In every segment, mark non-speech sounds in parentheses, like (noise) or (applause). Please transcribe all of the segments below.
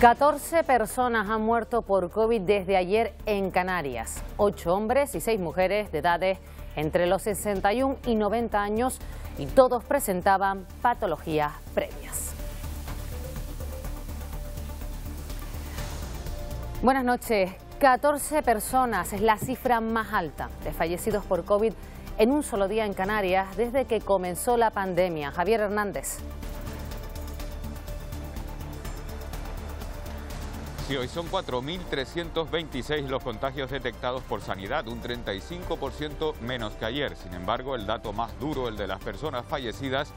14 personas han muerto por COVID desde ayer en Canarias. 8 hombres y 6 mujeres de edades entre los 61 y 90 años y todos presentaban patologías previas. Buenas noches. 14 personas es la cifra más alta de fallecidos por COVID en un solo día en Canarias desde que comenzó la pandemia. Javier Hernández. Y hoy son 4.326 los contagios detectados por sanidad, un 35% menos que ayer. Sin embargo, el dato más duro, el de las personas fallecidas,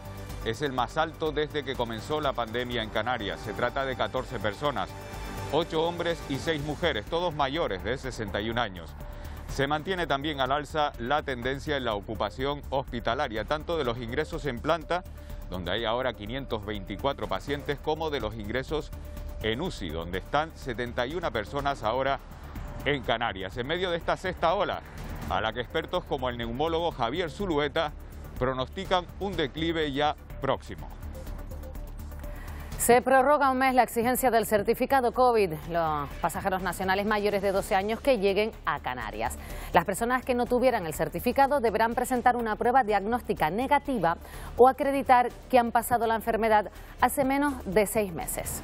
es el más alto desde que comenzó la pandemia en Canarias. Se trata de 14 personas, 8 hombres y 6 mujeres, todos mayores de 61 años. Se mantiene también al alza la tendencia en la ocupación hospitalaria, tanto de los ingresos en planta, donde hay ahora 524 pacientes, como de los ingresos en UCI, donde están 71 personas ahora en Canarias. En medio de esta sexta ola, a la que expertos como el neumólogo Javier Zulueta pronostican un declive ya próximo. Se prorroga un mes la exigencia del certificado COVID, los pasajeros nacionales mayores de 12 años que lleguen a Canarias. Las personas que no tuvieran el certificado deberán presentar una prueba diagnóstica negativa o acreditar que han pasado la enfermedad hace menos de seis meses.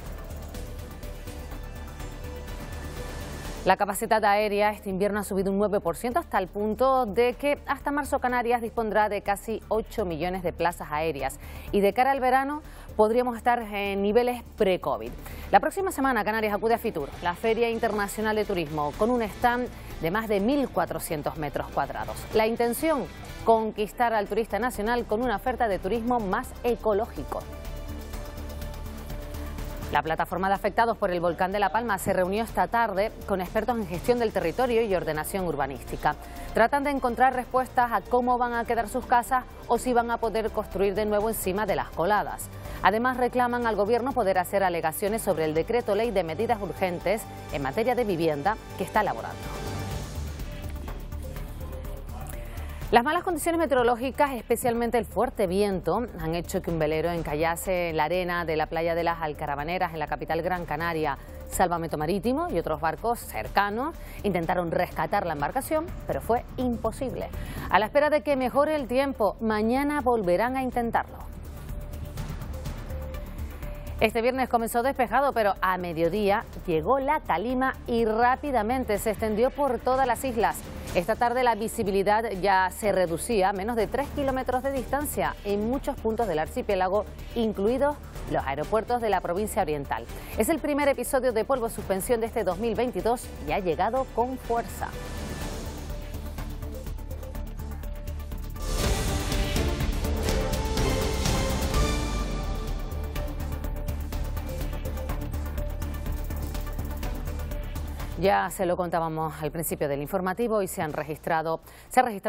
La capacidad aérea este invierno ha subido un 9% hasta el punto de que hasta marzo Canarias dispondrá de casi 8 millones de plazas aéreas y de cara al verano podríamos estar en niveles pre-COVID. La próxima semana Canarias acude a FITUR, la Feria Internacional de Turismo, con un stand de más de 1.400 metros cuadrados. La intención, conquistar al turista nacional con una oferta de turismo más ecológico. La plataforma de afectados por el volcán de La Palma se reunió esta tarde con expertos en gestión del territorio y ordenación urbanística. Tratan de encontrar respuestas a cómo van a quedar sus casas o si van a poder construir de nuevo encima de las coladas. Además reclaman al gobierno poder hacer alegaciones sobre el decreto ley de medidas urgentes en materia de vivienda que está elaborando. Las malas condiciones meteorológicas, especialmente el fuerte viento, han hecho que un velero encallase en la arena de la playa de las Alcarabaneras, en la capital Gran Canaria. Salvamento Marítimo y otros barcos cercanos intentaron rescatar la embarcación, pero fue imposible. A la espera de que mejore el tiempo, mañana volverán a intentarlo. Este viernes comenzó despejado, pero a mediodía llegó la calima y rápidamente se extendió por todas las islas. Esta tarde la visibilidad ya se reducía a menos de 3 kilómetros de distancia en muchos puntos del archipiélago, incluidos los aeropuertos de la provincia oriental. Es el primer episodio de polvo suspensión de este 2022 y ha llegado con fuerza. Ya se lo contábamos al principio del informativo y se ha registrado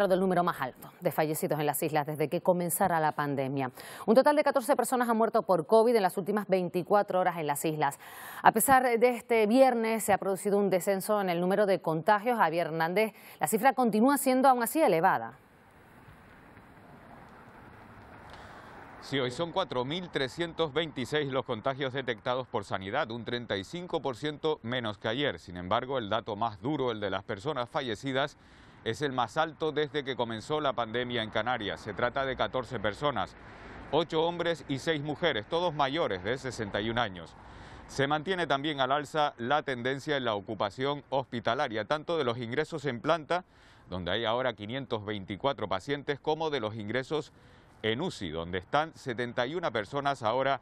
el número más alto de fallecidos en las islas desde que comenzara la pandemia. Un total de 14 personas han muerto por COVID en las últimas 24 horas en las islas. A pesar de este viernes se ha producido un descenso en el número de contagios, Javier Hernández, la cifra continúa siendo aún así elevada. Sí, hoy son 4.326 los contagios detectados por sanidad, un 35% menos que ayer. Sin embargo, el dato más duro, el de las personas fallecidas, es el más alto desde que comenzó la pandemia en Canarias. Se trata de 14 personas, 8 hombres y 6 mujeres, todos mayores de 61 años. Se mantiene también al alza la tendencia en la ocupación hospitalaria, tanto de los ingresos en planta, donde hay ahora 524 pacientes, como de los ingresos en UCI, donde están 71 personas ahora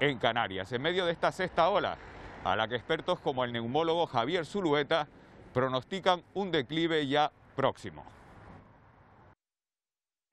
en Canarias. En medio de esta sexta ola, a la que expertos como el neumólogo Javier Zulueta pronostican un declive ya próximo.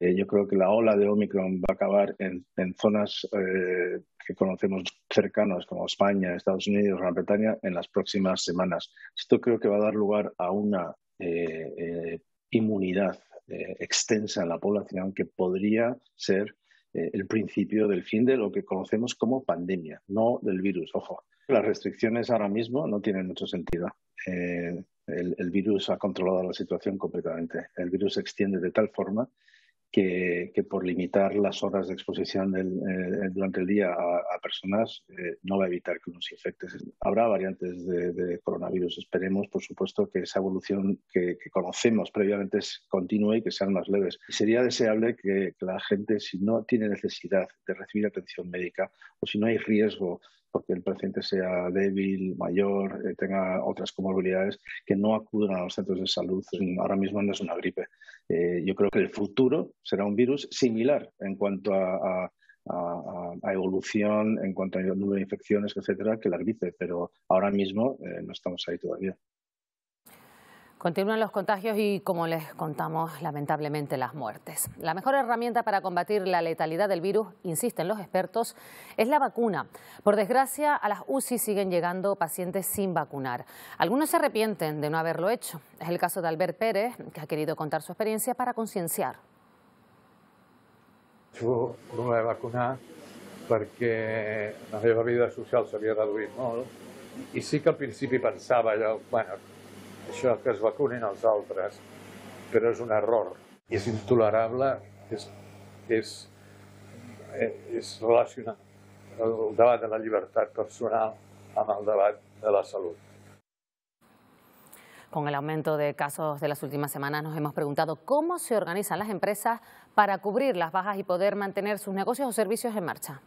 Eh, yo creo que la ola de Omicron va a acabar en, zonas eh, que conocemos cercanas, como España, Estados Unidos, Gran Bretaña, en las próximas semanas. Esto creo que va a dar lugar a una eh, inmunidad eh, extensa en la población que podría ser eh, el principio del fin de lo que conocemos como pandemia, no del virus. Ojo, las restricciones ahora mismo no tienen mucho sentido. Eh, el, virus ha controlado la situación completamente. El virus se extiende de tal forma que, por limitar las horas de exposición durante el día a personas eh, no va a evitar que unos infectes. Habrá variantes de, coronavirus. Esperemos, por supuesto, que esa evolución que, conocemos previamente continúe y que sean más leves. Sería deseable que, la gente, si no tiene necesidad de recibir atención médica o si no hay riesgo porque el paciente sea débil, mayor, eh, tenga otras comorbilidades, que no acudan a los centros de salud. Ahora mismo no es una gripe. Eh, yo creo que el futuro será un virus similar en cuanto a, a, evolución en cuanto al número de infecciones, etcétera, que la gripe, pero ahora mismo eh, no estamos ahí todavía. Continúan los contagios y, como les contamos, lamentablemente las muertes. La mejor herramienta para combatir la letalidad del virus, insisten los expertos, es la vacuna. Por desgracia, a las UCI siguen llegando pacientes sin vacunar. Algunos se arrepienten de no haberlo hecho. Es el caso de Albert Pérez, que ha querido contar su experiencia para concienciar jo no m'he vacunat perquè la meva vida social s'havia reduït molt i sí que al principi pensava allò, bueno, això que es vacunin els altres, però és un error. És intolerable, és, és, eh, és relacionar el debat de la llibertat personal amb el debat de la salut. Con el aumento de casos de las últimas semanas nos hemos preguntado cómo se organizan las empresas para cubrir las bajas y poder mantener sus negocios o servicios en marcha.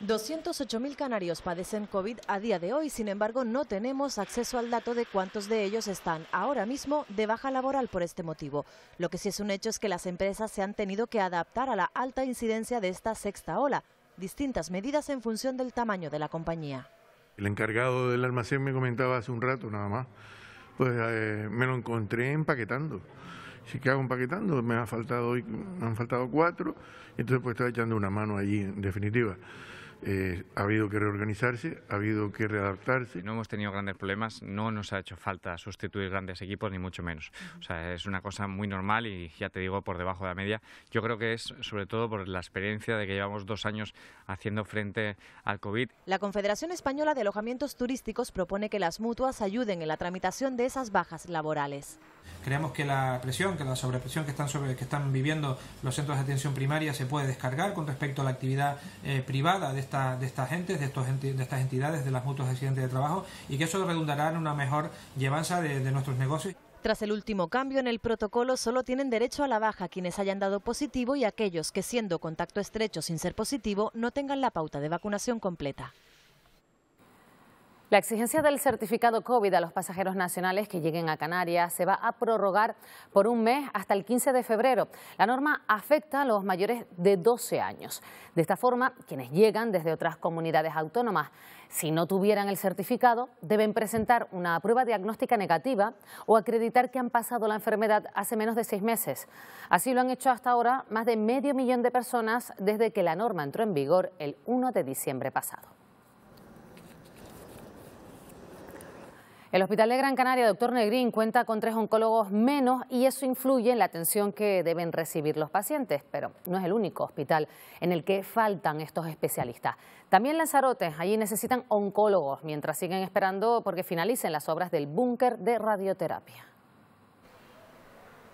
208.000 canarios padecen COVID a día de hoy, sin embargo no tenemos acceso al dato de cuántos de ellos están ahora mismo de baja laboral por este motivo. Lo que sí es un hecho es que las empresas se han tenido que adaptar a la alta incidencia de esta sexta ola, distintas medidas en función del tamaño de la compañía. El encargado del almacén me comentaba hace un rato nada más, pues eh, me lo encontré empaquetando. Si que hago empaquetando, me faltado me han faltado cuatro, entonces pues estaba echando una mano allí en definitiva. Eh, ha habido que reorganizarse, ha habido que readaptarse. No hemos tenido grandes problemas, no nos ha hecho falta sustituir grandes equipos, ni mucho menos. O sea, es una cosa muy normal y ya te digo, por debajo de la media. Yo creo que es sobre todo por la experiencia de que llevamos dos años haciendo frente al COVID. La Confederación Española de Alojamientos Turísticos propone que las mutuas ayuden en la tramitación de esas bajas laborales. Creemos que la presión, que la sobrepresión que están, sobre, que están viviendo los centros de atención primaria se puede descargar con respecto a la actividad eh, privada de esta de estas de, estas entidades, de las mutuas de accidentes de trabajo y que eso redundará en una mejor llevanza de, de nuestros negocios. Tras el último cambio en el protocolo, solo tienen derecho a la baja quienes hayan dado positivo y aquellos que, siendo contacto estrecho sin ser positivo, no tengan la pauta de vacunación completa. La exigencia del certificado COVID a los pasajeros nacionales que lleguen a Canarias se va a prorrogar por un mes hasta el 15 de febrero. La norma afecta a los mayores de 12 años. De esta forma, quienes llegan desde otras comunidades autónomas, si no tuvieran el certificado, deben presentar una prueba diagnóstica negativa o acreditar que han pasado la enfermedad hace menos de seis meses. Así lo han hecho hasta ahora más de medio millón de personas desde que la norma entró en vigor el 1 de diciembre pasado. El Hospital de Gran Canaria, doctor Negrín, cuenta con tres oncólogos menos y eso influye en la atención que deben recibir los pacientes, pero no es el único hospital en el que faltan estos especialistas. También Lanzarote, allí necesitan oncólogos mientras siguen esperando porque finalicen las obras del búnker de radioterapia.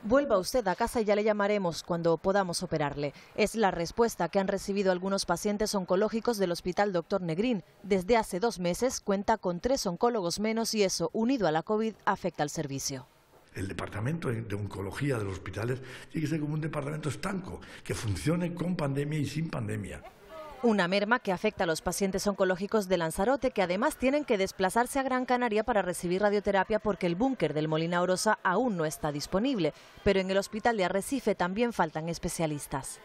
Vuelva usted a casa y ya le llamaremos cuando podamos operarle. Es la respuesta que han recibido algunos pacientes oncológicos del Hospital Doctor Negrín. Desde hace dos meses cuenta con tres oncólogos menos y eso, unido a la COVID, afecta al servicio el departamento de oncología de los hospitales tiene que ser como un departamento estanco, que funcione con pandemia y sin pandemia. Una merma que afecta a los pacientes oncológicos de Lanzarote, que además tienen que desplazarse a Gran Canaria para recibir radioterapia porque el búnker del Molina Orosa aún no está disponible. Pero en el hospital de Arrecife también faltan especialistas.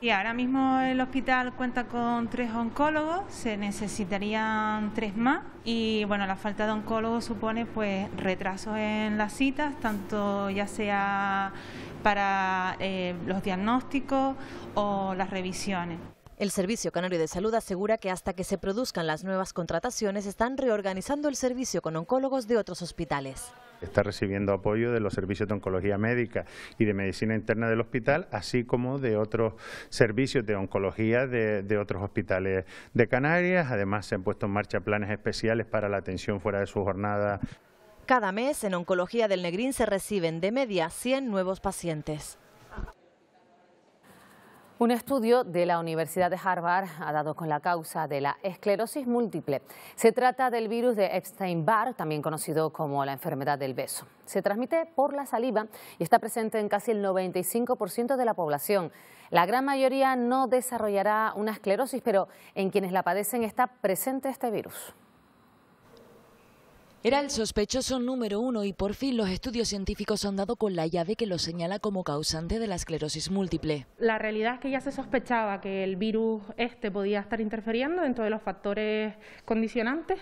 Y ahora mismo el hospital cuenta con tres oncólogos, se necesitarían tres más y bueno, la falta de oncólogos supone pues retrasos en las citas, tanto ya sea para eh, los diagnósticos o las revisiones. El Servicio Canario de Salud asegura que hasta que se produzcan las nuevas contrataciones están reorganizando el servicio con oncólogos de otros hospitales. Está recibiendo apoyo de los servicios de oncología médica y de medicina interna del hospital, así como de otros servicios de oncología de, otros hospitales de Canarias. Además, se han puesto en marcha planes especiales para la atención fuera de su jornada. Cada mes en Oncología del Negrín se reciben de media 100 nuevos pacientes. Un estudio de la Universidad de Harvard ha dado con la causa de la esclerosis múltiple. Se trata del virus de Epstein-Barr, también conocido como la enfermedad del beso. Se transmite por la saliva y está presente en casi el 95% de la población. La gran mayoría no desarrollará una esclerosis, pero en quienes la padecen está presente este virus. Era el sospechoso número uno y por fin los estudios científicos han dado con la llave que lo señala como causante de la esclerosis múltiple. La realidad es que ya se sospechaba que el virus este podía estar interferiendo dentro de los factores condicionantes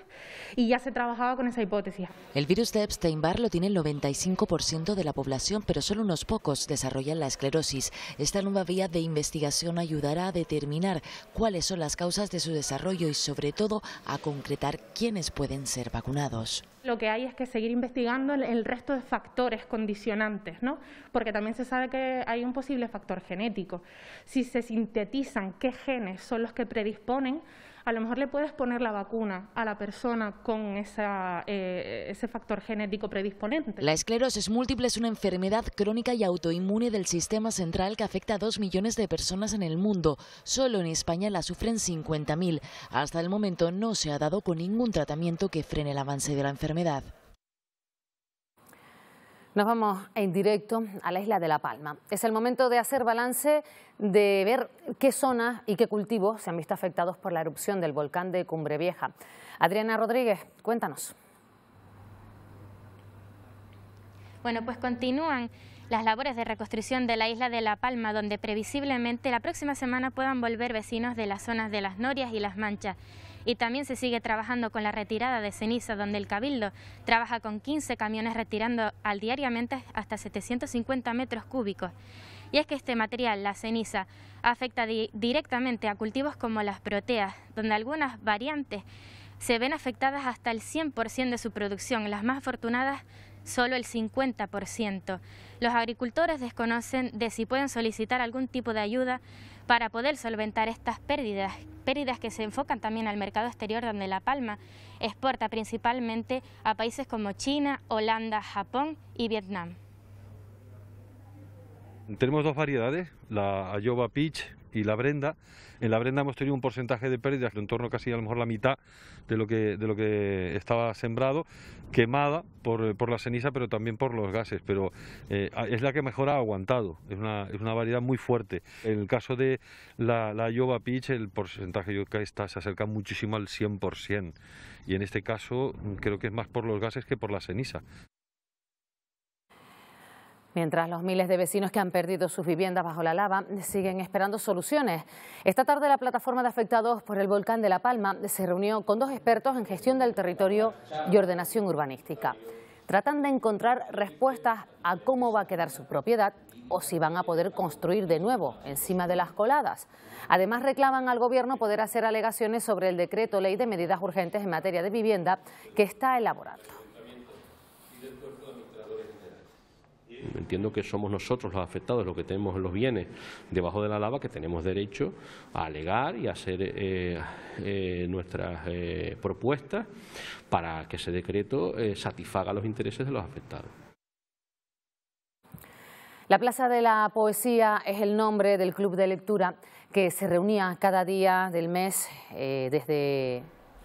y ya se trabajaba con esa hipótesis. El virus de Epstein-Barr lo tiene el 95% de la población, pero solo unos pocos desarrollan la esclerosis. Esta nueva vía de investigación ayudará a determinar cuáles son las causas de su desarrollo y sobre todo a concretar quiénes pueden ser vacunados lo que hay es que seguir investigando el resto de factores condicionantes, ¿no? porque también se sabe que hay un posible factor genético. Si se sintetizan qué genes son los que predisponen a lo mejor le puedes poner la vacuna a la persona con eh, ese factor genético predisponente. La esclerosis múltiple es una enfermedad crónica y autoinmune del sistema central que afecta a dos millones de personas en el mundo. Solo en España la sufren 50.000. Hasta el momento no se ha dado con ningún tratamiento que frene el avance de la enfermedad. Nos vamos en directo a la isla de La Palma. Es el momento de hacer balance, de ver qué zonas y qué cultivos se han visto afectados por la erupción del volcán de Cumbre Vieja. Adriana Rodríguez, cuéntanos. Bueno, pues continúan las labores de reconstrucción de la isla de La Palma, donde previsiblemente la próxima semana puedan volver vecinos de las zonas de Las Norias y Las Manchas. Y también se sigue trabajando con la retirada de ceniza, donde el Cabildo trabaja con 15 camiones retirando al diariamente hasta 750 metros cúbicos. Y es que este material, la ceniza, afecta directamente a cultivos como las proteas, donde algunas variantes se ven afectadas hasta el 100% de su producción, las más afortunadas solo el 50%. Los agricultores desconocen de si pueden solicitar algún tipo de ayuda para poder solventar estas pérdidas, pérdidas que se enfocan también al mercado exterior donde La Palma exporta principalmente a países como China, Holanda, Japón y Vietnam. Tenemos dos variedades, la Ayoba Peach, y la Brenda. En la Brenda hemos tenido un porcentaje de pérdidas de en torno casi a lo mejor la mitad de lo que, de lo que estaba sembrado, quemada por, la ceniza, pero también por los gases. Pero eh, es la que mejor ha aguantado, es una, variedad muy fuerte. En el caso de la, la Peach, el porcentaje yo que está, se acerca muchísimo al 100%. Y en este caso creo que es más por los gases que por la ceniza mientras los miles de vecinos que han perdido sus viviendas bajo la lava siguen esperando soluciones. Esta tarde la plataforma de afectados por el volcán de La Palma se reunió con dos expertos en gestión del territorio y ordenación urbanística. Tratan de encontrar respuestas a cómo va a quedar su propiedad o si van a poder construir de nuevo encima de las coladas. Además reclaman al gobierno poder hacer alegaciones sobre el decreto ley de medidas urgentes en materia de vivienda que está elaborando. entiendo que somos nosotros los afectados, los que tenemos los bienes debajo de la lava, que tenemos derecho a alegar y a hacer eh, eh, nuestras eh, propuestas para que ese decreto satisfaga los intereses de los afectados. La Plaza de la Poesía es el nombre del club de lectura que se reunía cada día del mes desde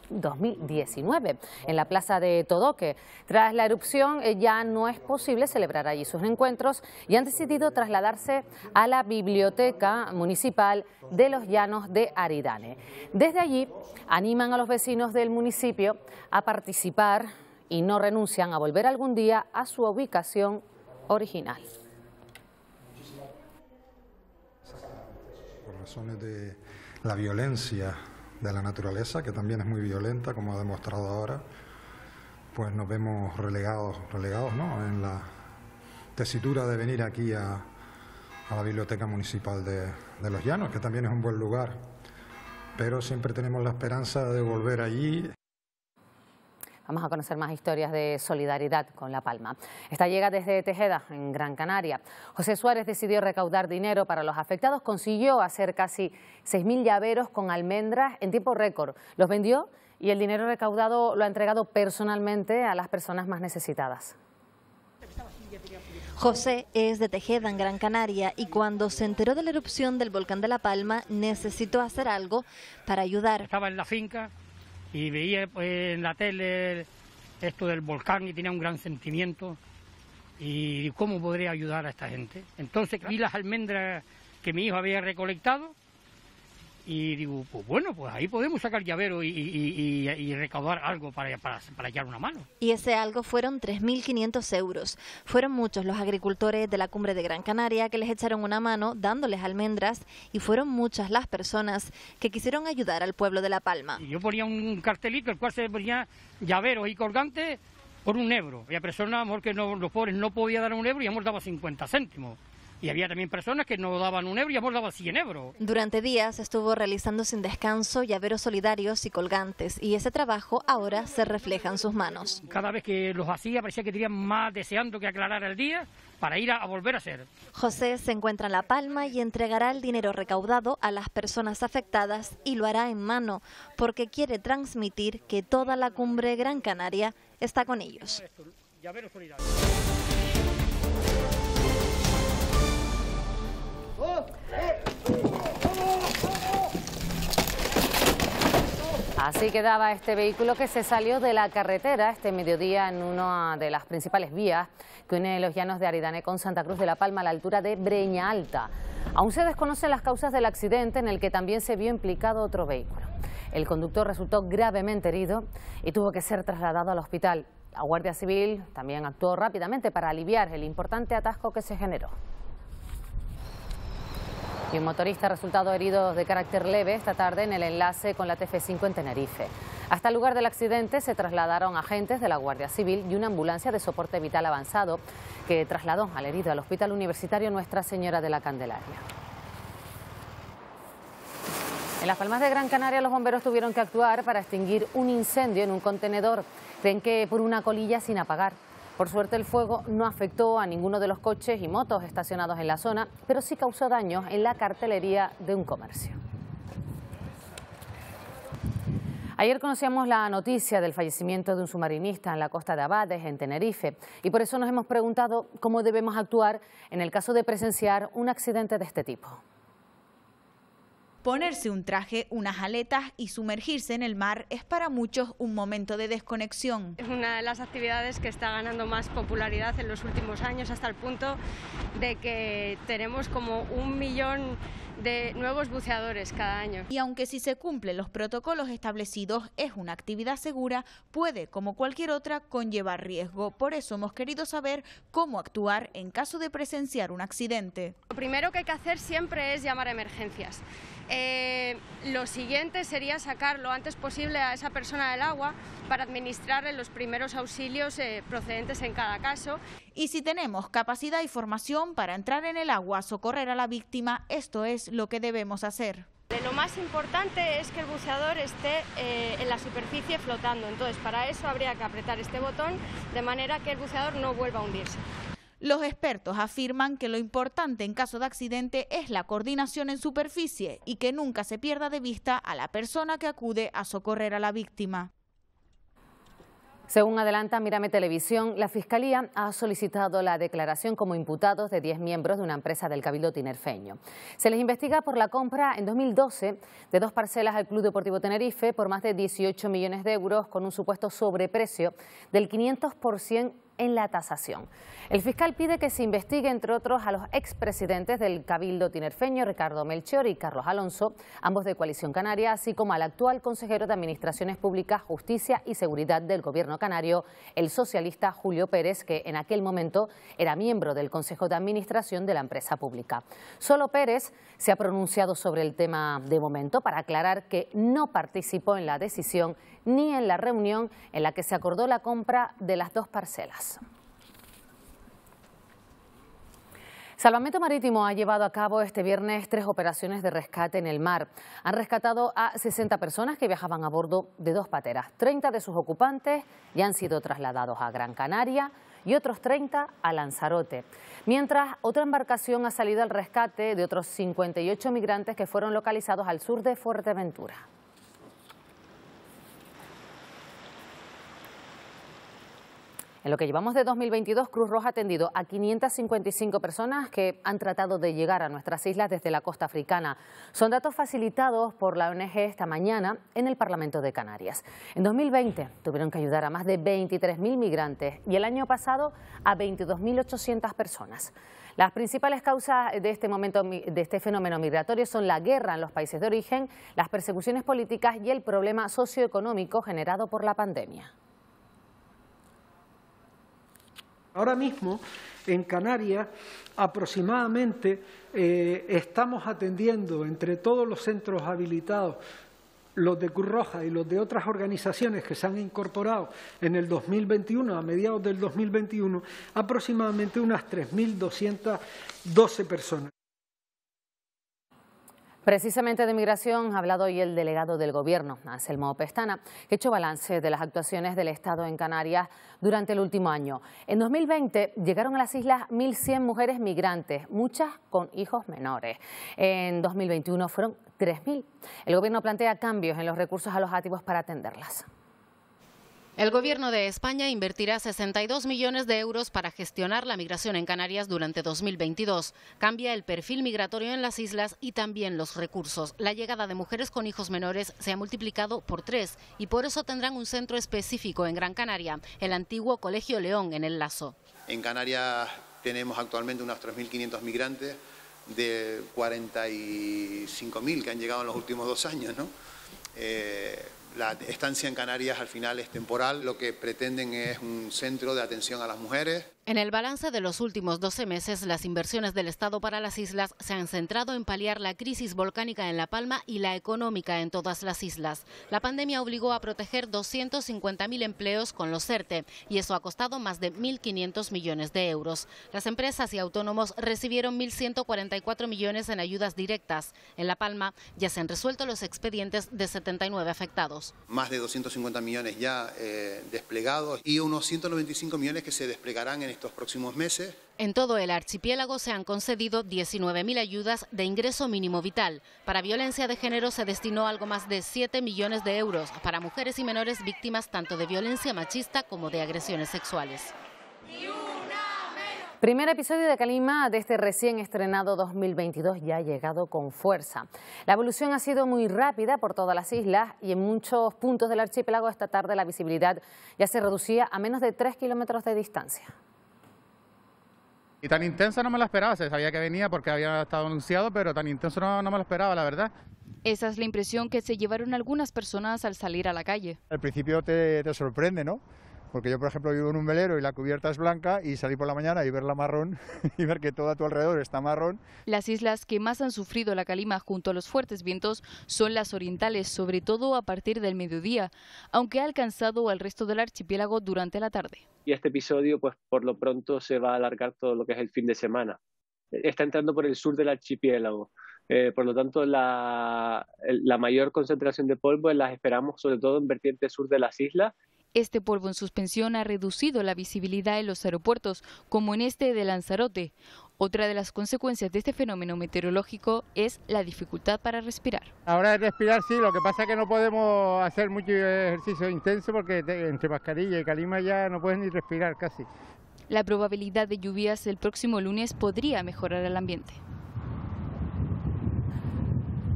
2019 en la plaza de Todoque. Tras la erupción eh, ya no es posible celebrar allí sus encuentros y han decidido trasladarse a la biblioteca municipal de los Llanos de Aridane. Desde allí animan a los vecinos del municipio a participar y no renuncian a volver algún día a su ubicación original. Por razones de la violencia de la naturaleza, que también es muy violenta, como ha demostrado ahora, pues nos vemos relegados, relegados ¿no? en la tesitura de venir aquí a, la Biblioteca Municipal de, de Los Llanos, que también es un buen lugar, pero siempre tenemos la esperanza de volver allí. Vamos a conocer más historias de solidaridad con La Palma. Esta llega desde Tejeda, en Gran Canaria. José Suárez decidió recaudar dinero para los afectados. Consiguió hacer casi 6.000 llaveros con almendras en tiempo récord. Los vendió y el dinero recaudado lo ha entregado personalmente a las personas más necesitadas. José es de Tejeda, en Gran Canaria, y cuando se enteró de la erupción del volcán de La Palma, necesitó hacer algo para ayudar. Estaba en la finca y veía pues, en la tele esto del volcán y tenía un gran sentimiento y cómo podría ayudar a esta gente. Entonces vi las almendras que mi hijo había recolectado y digo, pues bueno, pues ahí podemos sacar llavero y, recaudar algo para, para, echar una mano. Y ese algo fueron 3.500 euros. Fueron muchos los agricultores de la cumbre de Gran Canaria que les echaron una mano dándoles almendras y fueron muchas las personas que quisieron ayudar al pueblo de La Palma. Yo ponía un cartelito, el cual se ponía llaveros y colgantes por un euro. Y a personas, que no, los pobres no podían dar un euro y hemos dado 50 céntimos. Y había también personas que no daban un euro y vos daban 100 euros. Durante días estuvo realizando sin descanso llaveros solidarios y colgantes y ese trabajo ahora se refleja en sus manos. Cada vez que los hacía parecía que tenían más deseando que aclarar el día para ir a, volver a hacer. José se encuentra en La Palma y entregará el dinero recaudado a las personas afectadas y lo hará en mano porque quiere transmitir que toda la cumbre Gran Canaria está con ellos. Así quedaba este vehículo que se salió de la carretera este mediodía en una de las principales vías que une los llanos de Aridane con Santa Cruz de la Palma a la altura de Breña Alta. Aún se desconocen las causas del accidente en el que también se vio implicado otro vehículo. El conductor resultó gravemente herido y tuvo que ser trasladado al hospital. La Guardia Civil también actuó rápidamente para aliviar el importante atasco que se generó y un motorista ha resultado herido de carácter leve esta tarde en el enlace con la TF5 en Tenerife. Hasta el lugar del accidente se trasladaron agentes de la Guardia Civil y una ambulancia de soporte vital avanzado que trasladó al herido al Hospital Universitario Nuestra Señora de la Candelaria. En las Palmas de Gran Canaria los bomberos tuvieron que actuar para extinguir un incendio en un contenedor. Creen que por una colilla sin apagar. Por suerte el fuego no afectó a ninguno de los coches y motos estacionados en la zona, pero sí causó daños en la cartelería de un comercio. Ayer conocíamos la noticia del fallecimiento de un submarinista en la costa de Abades, en Tenerife, y por eso nos hemos preguntado cómo debemos actuar en el caso de presenciar un accidente de este tipo. Ponerse un traje, unas aletas y sumergirse en el mar es para muchos un momento de desconexión. Es una de las actividades que está ganando más popularidad en los últimos años hasta el punto de que tenemos como un millón de nuevos buceadores cada año. Y aunque si se cumplen los protocolos establecidos es una actividad segura, puede, como cualquier otra, conllevar riesgo. Por eso hemos querido saber cómo actuar en caso de presenciar un accidente. Lo primero que hay que hacer siempre es llamar a emergencias. Eh, lo siguiente sería sacar lo antes posible a esa persona del agua para administrarle los primeros auxilios eh, procedentes en cada caso. Y si tenemos capacidad y formación para entrar en el agua, a socorrer a la víctima, esto es lo que debemos hacer. Lo más importante es que el buceador esté eh, en la superficie flotando, entonces para eso habría que apretar este botón de manera que el buceador no vuelva a hundirse. Los expertos afirman que lo importante en caso de accidente es la coordinación en superficie y que nunca se pierda de vista a la persona que acude a socorrer a la víctima. Según adelanta Mírame Televisión, la Fiscalía ha solicitado la declaración como imputados de 10 miembros de una empresa del Cabildo Tinerfeño. Se les investiga por la compra en 2012 de dos parcelas al Club Deportivo Tenerife por más de 18 millones de euros con un supuesto sobreprecio del 500% en la tasación. El fiscal pide que se investigue, entre otros, a los expresidentes del Cabildo Tinerfeño, Ricardo Melchior y Carlos Alonso, ambos de Coalición Canaria, así como al actual consejero de Administraciones Públicas, Justicia y Seguridad del Gobierno canario, el socialista Julio Pérez, que en aquel momento era miembro del Consejo de Administración de la empresa pública. Solo Pérez se ha pronunciado sobre el tema de momento para aclarar que no participó en la decisión ni en la reunión en la que se acordó la compra de las dos parcelas. Salvamento Marítimo ha llevado a cabo este viernes tres operaciones de rescate en el mar. Han rescatado a 60 personas que viajaban a bordo de dos pateras. 30 de sus ocupantes ya han sido trasladados a Gran Canaria y otros 30 a Lanzarote. Mientras, otra embarcación ha salido al rescate de otros 58 migrantes que fueron localizados al sur de Fuerteventura. En lo que llevamos de 2022, Cruz Roja ha atendido a 555 personas que han tratado de llegar a nuestras islas desde la costa africana. Son datos facilitados por la ONG esta mañana en el Parlamento de Canarias. En 2020 tuvieron que ayudar a más de 23.000 migrantes y el año pasado a 22.800 personas. Las principales causas de este, momento, de este fenómeno migratorio son la guerra en los países de origen, las persecuciones políticas y el problema socioeconómico generado por la pandemia. Ahora mismo, en Canarias, aproximadamente eh, estamos atendiendo entre todos los centros habilitados los de Cruz Roja y los de otras organizaciones que se han incorporado en el 2021, a mediados del 2021, aproximadamente unas 3.212 personas. Precisamente de migración ha hablado hoy el delegado del gobierno, Anselmo Pestana, que ha hecho balance de las actuaciones del Estado en Canarias durante el último año. En 2020 llegaron a las islas 1.100 mujeres migrantes, muchas con hijos menores. En 2021 fueron 3.000. El gobierno plantea cambios en los recursos alojativos para atenderlas. El gobierno de España invertirá 62 millones de euros para gestionar la migración en Canarias durante 2022. Cambia el perfil migratorio en las islas y también los recursos. La llegada de mujeres con hijos menores se ha multiplicado por tres y por eso tendrán un centro específico en Gran Canaria, el antiguo Colegio León en el Lazo. En Canarias tenemos actualmente unos 3.500 migrantes de 45.000 que han llegado en los últimos dos años. Eh, la estancia en Canarias al final es temporal, lo que pretenden es un centro de atención a las mujeres. En el balance de los últimos 12 meses, las inversiones del Estado para las islas se han centrado en paliar la crisis volcánica en La Palma y la económica en todas las islas. La pandemia obligó a proteger 250.000 empleos con los ERTE y eso ha costado más de 1.500 millones de euros. Las empresas y autónomos recibieron 1.144 millones en ayudas directas. En La Palma ya se han resuelto los expedientes de 79 afectados. Más de 250 millones ya eh, desplegados y unos 195 millones que se desplegarán en próximos meses. En todo el archipiélago se han concedido 19.000 ayudas de ingreso mínimo vital. Para violencia de género se destinó algo más de 7 millones de euros para mujeres y menores víctimas tanto de violencia machista como de agresiones sexuales. Primer episodio de Calima de este recién estrenado 2022 ya ha llegado con fuerza. La evolución ha sido muy rápida por todas las islas y en muchos puntos del archipiélago esta tarde la visibilidad ya se reducía a menos de 3 kilómetros de distancia. Y tan intensa no me la esperaba, se sabía que venía porque había estado anunciado, pero tan intenso no, me la esperaba, la verdad. Esa es la impresión que se llevaron algunas personas al salir a la calle. Al principio te sorprende, ¿no? Porque yo, por ejemplo, vivo en un velero y la cubierta es blanca y salir por la mañana y verla marrón (laughs) y ver que todo a tu alrededor está marrón. Las islas que más han sufrido la calima junto a los fuertes vientos son las orientales, sobre todo a partir del mediodía, aunque ha alcanzado al resto del archipiélago durante la tarde. Y este episodio, pues por lo pronto, se va a alargar todo lo que es el fin de semana. Está entrando por el sur del archipiélago. Eh, por lo tanto, la, la mayor concentración de polvo las esperamos sobre todo en vertiente sur de las islas este polvo en suspensión ha reducido la visibilidad en los aeropuertos, como en este de Lanzarote. Otra de las consecuencias de este fenómeno meteorológico es la dificultad para respirar. Ahora respirar sí, lo que pasa es que no podemos hacer mucho ejercicio intenso porque entre mascarilla y calima ya no puedes ni respirar casi. La probabilidad de lluvias el próximo lunes podría mejorar el ambiente.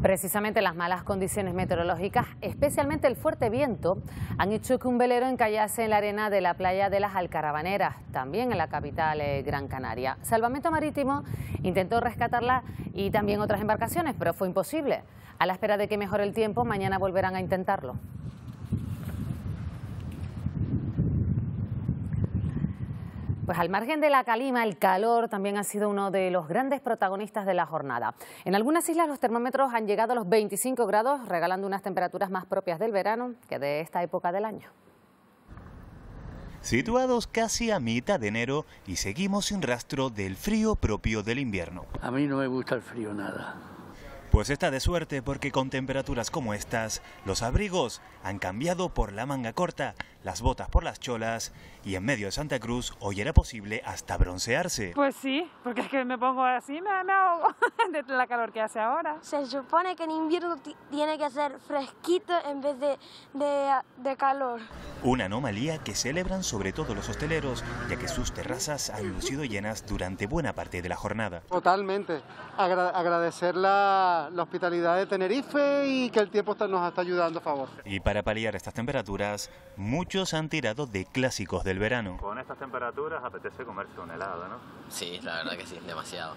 Precisamente las malas condiciones meteorológicas, especialmente el fuerte viento, han hecho que un velero encallase en la arena de la playa de las Alcarabaneras, también en la capital eh, Gran Canaria. Salvamento Marítimo intentó rescatarla y también otras embarcaciones, pero fue imposible. A la espera de que mejore el tiempo, mañana volverán a intentarlo. Pues al margen de la calima, el calor también ha sido uno de los grandes protagonistas de la jornada. En algunas islas los termómetros han llegado a los 25 grados, regalando unas temperaturas más propias del verano que de esta época del año. Situados casi a mitad de enero y seguimos sin rastro del frío propio del invierno. A mí no me gusta el frío nada. Pues está de suerte porque con temperaturas como estas, los abrigos han cambiado por la manga corta, las botas por las cholas y en medio de Santa Cruz hoy era posible hasta broncearse. Pues sí, porque es que me pongo así, me, me ahogo (laughs) de la calor que hace ahora. Se supone que en invierno tiene que ser fresquito en vez de, calor. Una anomalía que celebran sobre todo los hosteleros, ya que sus terrazas han lucido llenas durante buena parte de la jornada. Totalmente, agradecerla la, hospitalidad de Tenerife y que el tiempo nos está ayudando a favor. Y para paliar estas temperaturas, muchos han tirado de clásicos del verano. Con estas temperaturas apetece comerse un helado, ¿no? Sí, la verdad que sí, demasiado.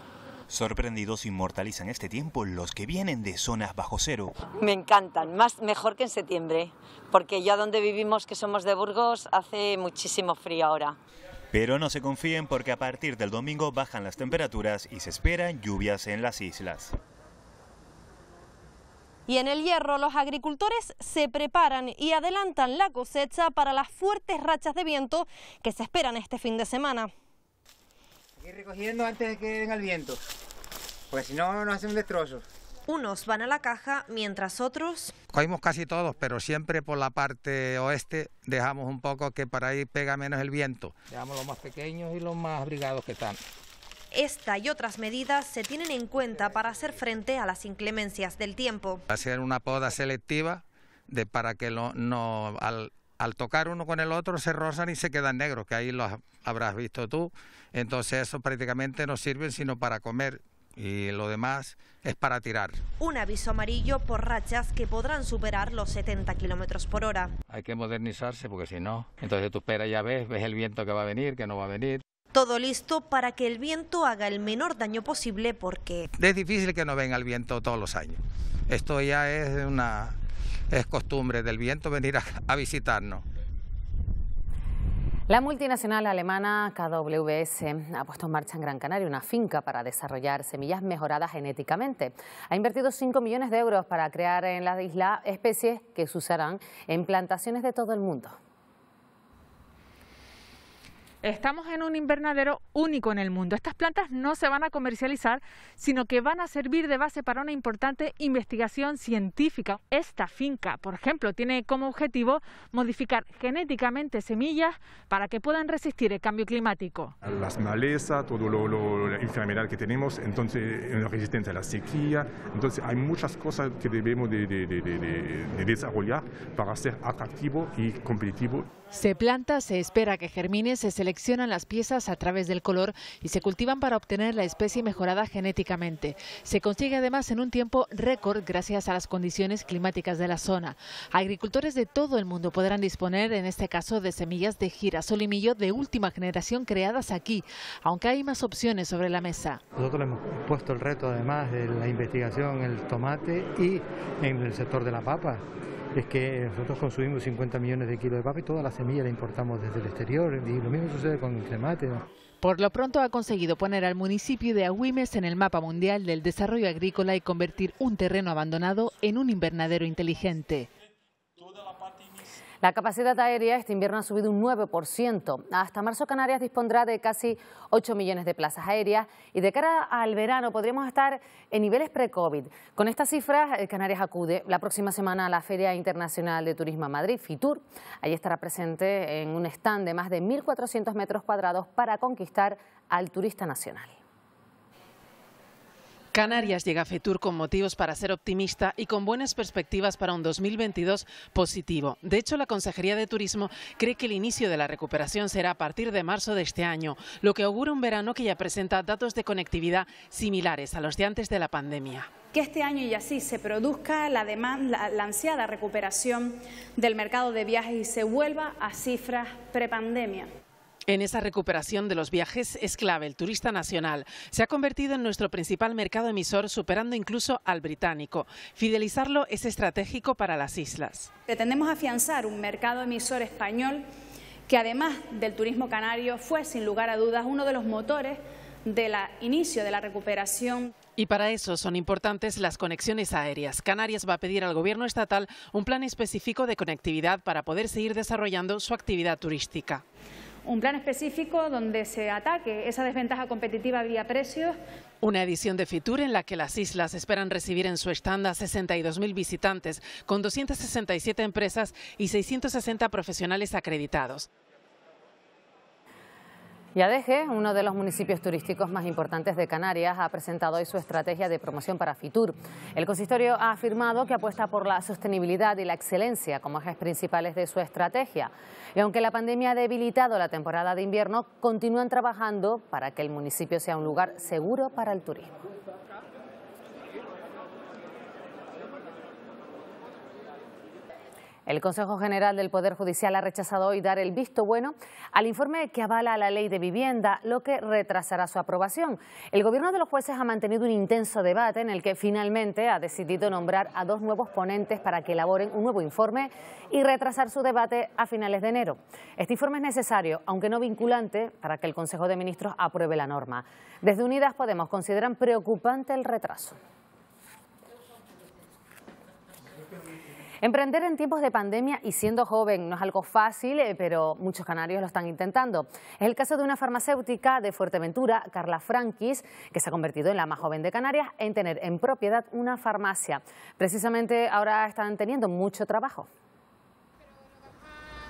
Sorprendidos inmortalizan este tiempo los que vienen de zonas bajo cero. Me encantan, más mejor que en septiembre, porque ya donde vivimos, que somos de Burgos, hace muchísimo frío ahora. Pero no se confíen porque a partir del domingo bajan las temperaturas y se esperan lluvias en las islas. Y en el hierro los agricultores se preparan y adelantan la cosecha para las fuertes rachas de viento que se esperan este fin de semana. Aquí recogiendo antes de que venga el viento, porque si no nos hace un destrozo. Unos van a la caja, mientras otros... Cogimos casi todos, pero siempre por la parte oeste dejamos un poco que para ahí pega menos el viento. Dejamos los más pequeños y los más abrigados que están. Esta y otras medidas se tienen en cuenta para hacer frente a las inclemencias del tiempo. Hacer una poda selectiva de para que al, tocar uno con el otro se rozan y se quedan negros, que ahí lo habrás visto tú. Entonces eso prácticamente no sirve sino para comer y lo demás es para tirar. Un aviso amarillo por rachas que podrán superar los 70 kilómetros por hora. Hay que modernizarse porque si no, entonces tú esperas ya ves, ves el viento que va a venir, que no va a venir todo listo para que el viento haga el menor daño posible porque... Es difícil que no venga el viento todos los años. Esto ya es una costumbre del viento venir a, visitarnos. La multinacional alemana KWS ha puesto en marcha en Gran Canaria una finca para desarrollar semillas mejoradas genéticamente. Ha invertido 5 millones de euros para crear en la isla especies que se usarán en plantaciones de todo el mundo. Estamos en un invernadero único en el mundo. Estas plantas no se van a comercializar, sino que van a servir de base para una importante investigación científica. Esta finca, por ejemplo, tiene como objetivo modificar genéticamente semillas para que puedan resistir el cambio climático. Las malezas, todo lo, lo la enfermedad que tenemos, entonces la resistencia a la sequía. Entonces hay muchas cosas que debemos desarrollar para ser atractivo y competitivo. Se planta, se espera que germine, se seleccionan las piezas a través del color y se cultivan para obtener la especie mejorada genéticamente. Se consigue además en un tiempo récord gracias a las condiciones climáticas de la zona. Agricultores de todo el mundo podrán disponer en este caso de semillas de girasol y millo de última generación creadas aquí, aunque hay más opciones sobre la mesa. Nosotros hemos puesto el reto además de la investigación en el tomate y en el sector de la papa es que nosotros consumimos 50 millones de kilos de papa y toda la semilla la importamos desde el exterior y lo mismo sucede con el cremate. Por lo pronto ha conseguido poner al municipio de Agüimes en el mapa mundial del desarrollo agrícola y convertir un terreno abandonado en un invernadero inteligente. La capacidad aérea este invierno ha subido un 9%. Hasta marzo Canarias dispondrá de casi 8 millones de plazas aéreas y de cara al verano podríamos estar en niveles pre-COVID. Con estas cifras, eh, Canarias acude la próxima semana a la Feria Internacional de Turismo a Madrid, FITUR. Allí estará presente en un stand de más de 1.400 metros cuadrados para conquistar al turista nacional. Canarias llega a FETUR con motivos para ser optimista y con buenas perspectivas para un 2022 positivo. De hecho, la Consejería de Turismo cree que el inicio de la recuperación será a partir de marzo de este año, lo que augura un verano que ya presenta datos de conectividad similares a los de antes de la pandemia que este año y así se produzca la, demanda, la, ansiada recuperación del mercado de viajes y se vuelva a cifras prepandemia. En esa recuperación de los viajes es clave el turista nacional. Se ha convertido en nuestro principal mercado emisor, superando incluso al británico. Fidelizarlo es estratégico para las islas. Pretendemos afianzar un mercado emisor español que además del turismo canario fue sin lugar a dudas uno de los motores del inicio de la recuperación. Y para eso son importantes las conexiones aéreas. Canarias va a pedir al gobierno estatal un plan específico de conectividad para poder seguir desarrollando su actividad turística un plan específico donde se ataque esa desventaja competitiva vía precios. Una edición de Fitur en la que las islas esperan recibir en su stand a 62.000 visitantes, con 267 empresas y 660 profesionales acreditados. Y uno de los municipios turísticos más importantes de Canarias, ha presentado hoy su estrategia de promoción para Fitur. El consistorio ha afirmado que apuesta por la sostenibilidad y la excelencia como ejes principales de su estrategia. Y aunque la pandemia ha debilitado la temporada de invierno, continúan trabajando para que el municipio sea un lugar seguro para el turismo. El Consejo General del Poder Judicial ha rechazado hoy dar el visto bueno al informe que avala la ley de vivienda, lo que retrasará su aprobación. El gobierno de los jueces ha mantenido un intenso debate en el que finalmente ha decidido nombrar a dos nuevos ponentes para que elaboren un nuevo informe y retrasar su debate a finales de enero. Este informe es necesario, aunque no vinculante, para que el Consejo de Ministros apruebe la norma. Desde Unidas Podemos consideran preocupante el retraso. Emprender en tiempos de pandemia y siendo joven no es algo fácil, eh, pero muchos canarios lo están intentando. Es el caso de una farmacéutica de Fuerteventura, Carla Frankis, que se ha convertido en la más joven de Canarias en tener en propiedad una farmacia. Precisamente ahora están teniendo mucho trabajo.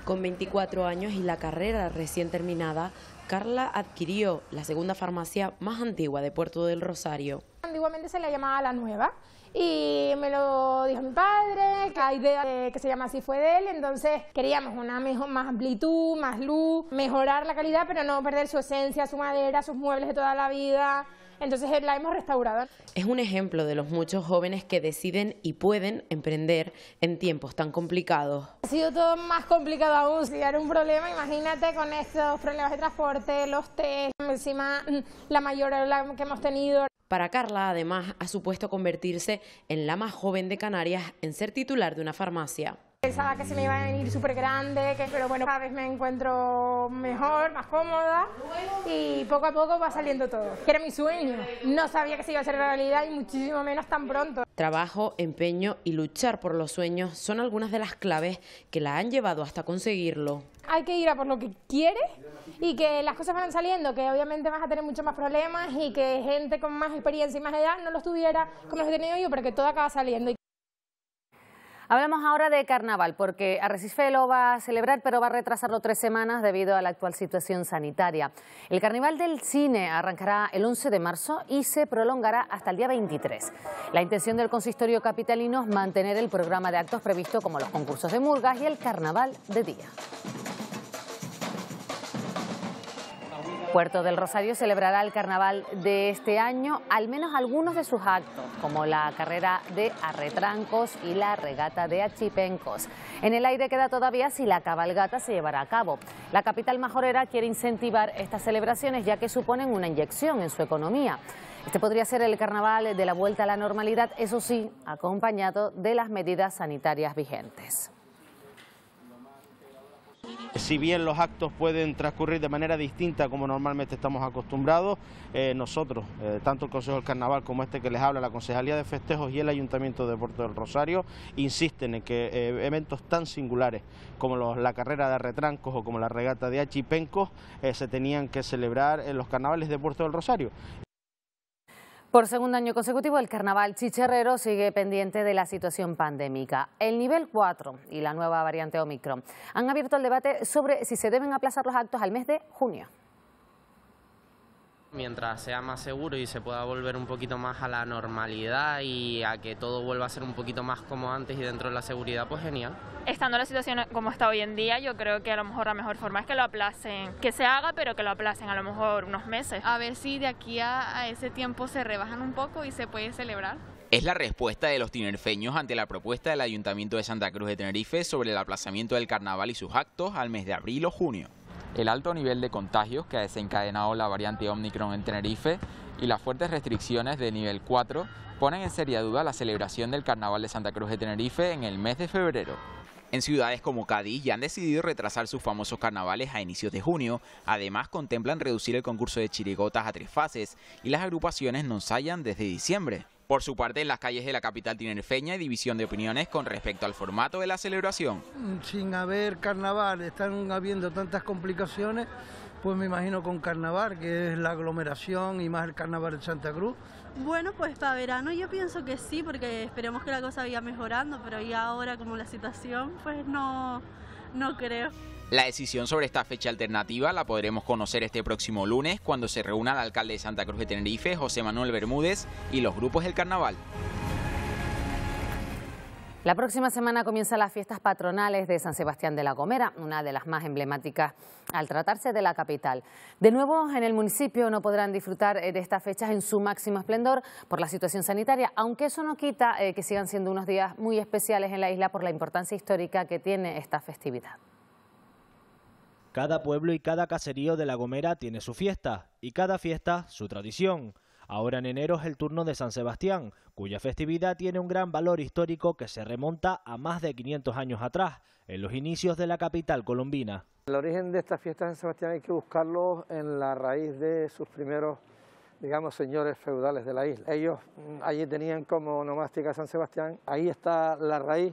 Con 24 años y la carrera recién terminada, Carla adquirió la segunda farmacia más antigua de Puerto del Rosario. Antiguamente se le llamaba La Nueva, y me lo dijo mi padre, la idea que se llama así fue de él, entonces queríamos una mejor, más amplitud, más luz, mejorar la calidad, pero no perder su esencia, su madera, sus muebles de toda la vida. Entonces eh, la hemos restaurado. Es un ejemplo de los muchos jóvenes que deciden y pueden emprender en tiempos tan complicados. Ha sido todo más complicado aún, si era un problema, imagínate con estos problemas de transporte, los test, encima mm, la mayor que hemos tenido. Para Carla, además, ha supuesto convertirse en la más joven de Canarias en ser titular de una farmacia. Pensaba que se me iba a venir súper grande, que, pero bueno, cada vez me encuentro mejor, más cómoda y poco a poco va saliendo todo. Era mi sueño, no sabía que se iba a hacer realidad y muchísimo menos tan pronto. Trabajo, empeño y luchar por los sueños son algunas de las claves que la han llevado hasta conseguirlo. Hay que ir a por lo que quieres y que las cosas van saliendo, que obviamente vas a tener muchos más problemas y que gente con más experiencia y más edad no los tuviera como los he tenido yo, pero que todo acaba saliendo. Hablamos ahora de carnaval, porque Arrecife lo va a celebrar, pero va a retrasarlo tres semanas debido a la actual situación sanitaria. El carnaval del cine arrancará el 11 de marzo y se prolongará hasta el día 23. La intención del consistorio capitalino es mantener el programa de actos previsto como los concursos de murgas y el carnaval de día. Puerto del Rosario celebrará el carnaval de este año, al menos algunos de sus actos, como la carrera de arretrancos y la regata de achipencos. En el aire queda todavía si la cabalgata se llevará a cabo. La capital majorera quiere incentivar estas celebraciones ya que suponen una inyección en su economía. Este podría ser el carnaval de la vuelta a la normalidad, eso sí, acompañado de las medidas sanitarias vigentes. Si bien los actos pueden transcurrir de manera distinta como normalmente estamos acostumbrados, eh, nosotros, eh, tanto el Consejo del Carnaval como este que les habla, la Concejalía de Festejos y el Ayuntamiento de Puerto del Rosario, insisten en que eh, eventos tan singulares como la carrera de retrancos o como la regata de achipencos se tenían que celebrar en los carnavales de Puerto del Rosario. Por segundo año consecutivo, el carnaval chicharrero sigue pendiente de la situación pandémica. El nivel 4 y la nueva variante Omicron han abierto el debate sobre si se deben aplazar los actos al mes de junio mientras sea más seguro y se pueda volver un poquito más a la normalidad y a que todo vuelva a ser un poquito más como antes y dentro de la seguridad, pues genial. Estando la situación como está hoy en día, yo creo que a lo mejor la mejor forma es que lo aplacen, que se haga, pero que lo aplacen a lo mejor unos meses. A ver si de aquí a, ese tiempo se rebajan un poco y se puede celebrar. Es la respuesta de los tinerfeños ante la propuesta del Ayuntamiento de Santa Cruz de Tenerife sobre el aplazamiento del carnaval y sus actos al mes de abril o junio el alto nivel de contagios que ha desencadenado la variante Omicron en Tenerife y las fuertes restricciones de nivel 4 ponen en seria duda la celebración del Carnaval de Santa Cruz de Tenerife en el mes de febrero. En ciudades como Cádiz ya han decidido retrasar sus famosos carnavales a inicios de junio. Además, contemplan reducir el concurso de chirigotas a tres fases y las agrupaciones no ensayan desde diciembre. Por su parte, en las calles de la capital tienen feña y división de opiniones con respecto al formato de la celebración. Mm, sin haber carnaval, están habiendo tantas complicaciones, pues me imagino con carnaval, que es la aglomeración y más el carnaval de Santa Cruz. Bueno, pues para verano yo pienso que sí, porque esperemos que la cosa vaya mejorando, pero ya ahora como la situación, pues no, no creo. La decisión sobre esta fecha alternativa la podremos conocer este próximo lunes cuando se reúna el alcalde de Santa Cruz de Tenerife, José Manuel Bermúdez, y los grupos del carnaval. La próxima semana comienzan las fiestas patronales de San Sebastián de la Gomera, una de las más emblemáticas al tratarse de la capital. De nuevo, en el municipio no podrán disfrutar eh, de estas fechas en su máximo esplendor por la situación sanitaria, aunque eso no quita eh, que sigan siendo unos días muy especiales en la isla por la importancia histórica que tiene esta festividad. Cada pueblo y cada caserío de La Gomera tiene su fiesta, y cada fiesta su tradición. Ahora en enero es el turno de San Sebastián, cuya festividad tiene un gran valor histórico que se remonta a más de 500 años atrás, en los inicios de la capital colombina. El origen de fiesta de San Sebastián hay que buscarlo en la raíz de sus primeros, digamos, señores feudales de la isla. Ellos mm, allí tenían como nomástica San Sebastián, ahí está la raíz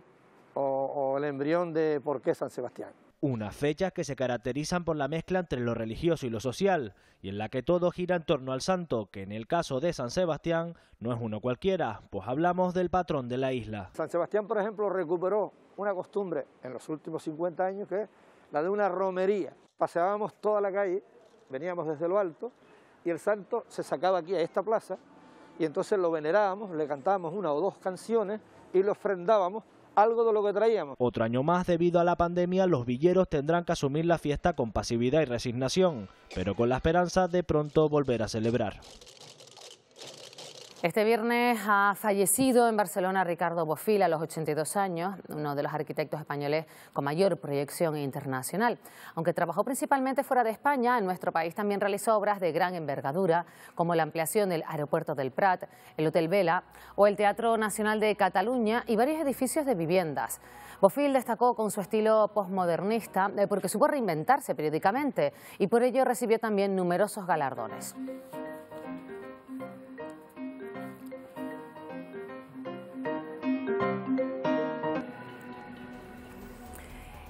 o el embrión de por qué San Sebastián. Unas fechas que se caracterizan por la mezcla entre lo religioso y lo social, y en la que todo gira en torno al santo, que en el caso de San Sebastián no es uno cualquiera, pues hablamos del patrón de la isla. San Sebastián, por ejemplo, recuperó una costumbre en los últimos 50 años, que es la de una romería. Paseábamos toda la calle, veníamos desde lo alto, y el santo se sacaba aquí a esta plaza, y entonces lo venerábamos, le cantábamos una o dos canciones y lo ofrendábamos algo de lo que traíamos. Otro año más, debido a la pandemia, los villeros tendrán que asumir la fiesta con pasividad y resignación, pero con la esperanza de pronto volver a celebrar. Este viernes ha fallecido en Barcelona Ricardo Bofil a los 82 años, uno de los arquitectos españoles con mayor proyección internacional. Aunque trabajó principalmente fuera de España, en nuestro país también realizó obras de gran envergadura, como la ampliación del aeropuerto del Prat, el Hotel Vela o el Teatro Nacional de Cataluña y varios edificios de viviendas. Bofil destacó con su estilo postmodernista eh, porque supo reinventarse periódicamente y por ello recibió también numerosos galardones.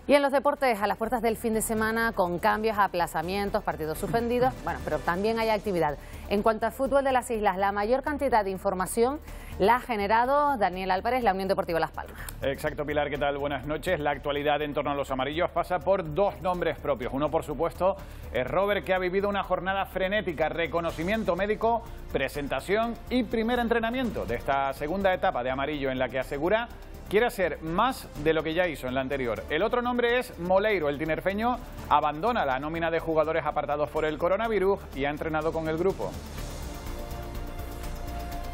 Y en los deportes, a las puertas del fin de semana, con cambios, aplazamientos, partidos suspendidos, bueno, pero también hay actividad. En cuanto al fútbol de las islas, la mayor cantidad de información la ha generado Daniel Álvarez, la Unión Deportiva Las Palmas. Exacto, Pilar, ¿qué tal? Buenas noches. La actualidad en torno a los amarillos pasa por dos nombres propios. Uno, por supuesto, es Robert, que ha vivido una jornada frenética, reconocimiento médico, presentación y primer entrenamiento de esta segunda etapa de amarillo en la que asegura quiere hacer más de lo que ya hizo en la anterior. El otro nombre es Moleiro. El tinerfeño abandona la nómina de jugadores apartados por el coronavirus y ha entrenado con el grupo.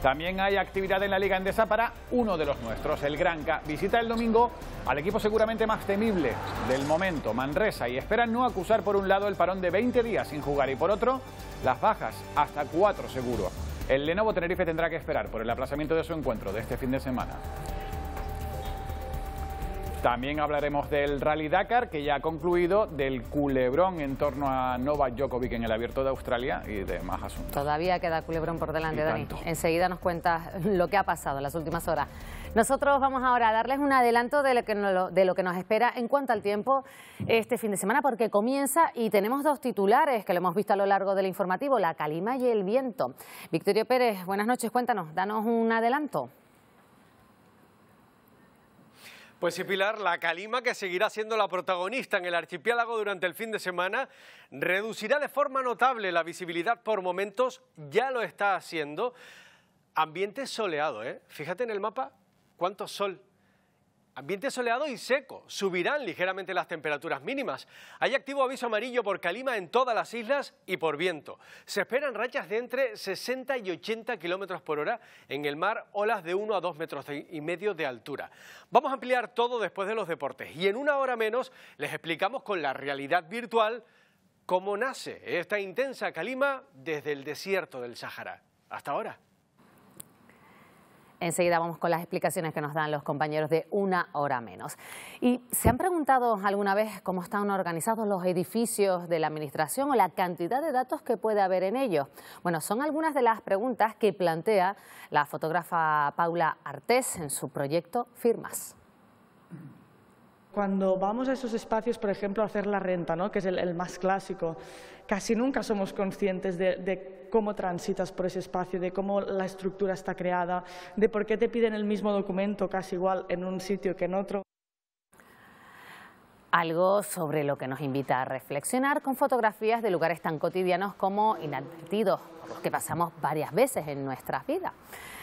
También hay actividad en la Liga Endesa para uno de los nuestros, el Granca. Visita el domingo al equipo seguramente más temible del momento, Manresa, y espera no acusar por un lado el parón de 20 días sin jugar y por otro las bajas, hasta 4 seguro. El Lenovo Tenerife tendrá que esperar por el aplazamiento de su encuentro de este fin de semana. También hablaremos del Rally Dakar, que ya ha concluido, del culebrón en torno a Novak Djokovic en el Abierto de Australia y de más asuntos. Todavía queda culebrón por delante, Dani. Enseguida nos cuentas lo que ha pasado en las últimas horas. Nosotros vamos ahora a darles un adelanto de lo que, de lo que nos espera en cuanto al tiempo este fin de semana, porque comienza y tenemos dos titulares que lo hemos visto a lo largo del informativo, la calima y el viento. Victorio Pérez, buenas noches, cuéntanos, danos un adelanto. Pues sí, Pilar, la calima, que seguirá siendo la protagonista en el archipiélago durante el fin de semana, reducirá de forma notable la visibilidad por momentos, ya lo está haciendo. Ambiente soleado, ¿eh? Fíjate en el mapa cuánto sol Ambiente soleado y seco. Subirán ligeramente las temperaturas mínimas. Hay activo aviso amarillo por calima en todas las islas y por viento. Se esperan rachas de entre 60 y 80 kilómetros por hora en el mar, olas de 1 a 2 metros y medio de altura. Vamos a ampliar todo después de los deportes y en una hora menos les explicamos con la realidad virtual cómo nace esta intensa calima desde el desierto del Sahara. Hasta ahora. Enseguida vamos con las explicaciones que nos dan los compañeros de una hora menos. ¿Y se han preguntado alguna vez cómo están organizados los edificios de la administración o la cantidad de datos que puede haber en ellos? Bueno, son algunas de las preguntas que plantea la fotógrafa Paula Artés en su proyecto Firmas cuando vamos a esos espacios, por ejemplo, a hacer la renta, ¿no? que es el, más clásico, casi nunca somos conscientes de, de cómo transitas por ese espacio, de cómo la estructura está creada, de por qué te piden el mismo documento casi igual en un sitio que en otro. Algo sobre lo que nos invita a reflexionar con fotografías de lugares tan cotidianos como inadvertidos, que pasamos varias veces en nuestras vidas.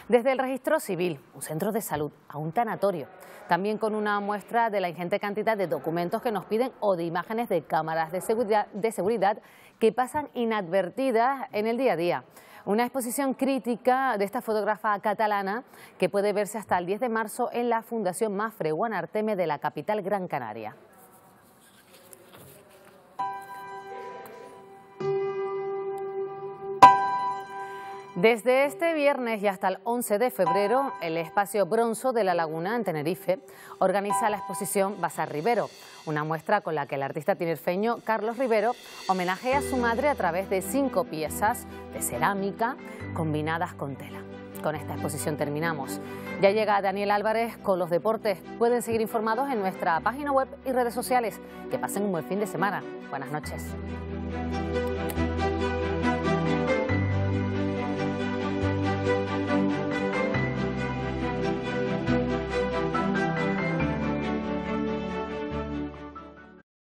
Desde el registro civil, un centro de salud, a un tanatorio. También con una muestra de la ingente cantidad de documentos que nos piden o de imágenes de cámaras de seguridad, que pasan inadvertidas en el día a día. Una exposición crítica de esta fotógrafa catalana que puede verse hasta el 10 de marzo en la Fundación Mafre Arteme de la capital Gran Canaria. Desde este viernes y hasta el 11 de febrero, el espacio Bronzo de la Laguna en Tenerife organiza la exposición Bazar Rivero, una muestra con la que el artista tinerfeño Carlos Rivero homenajea a su madre a través de cinco piezas de cerámica combinadas con tela. Con esta exposición terminamos. Ya llega Daniel Álvarez con los deportes. Pueden seguir informados en nuestra página web y redes sociales. Que pasen un buen fin de semana. Buenas noches.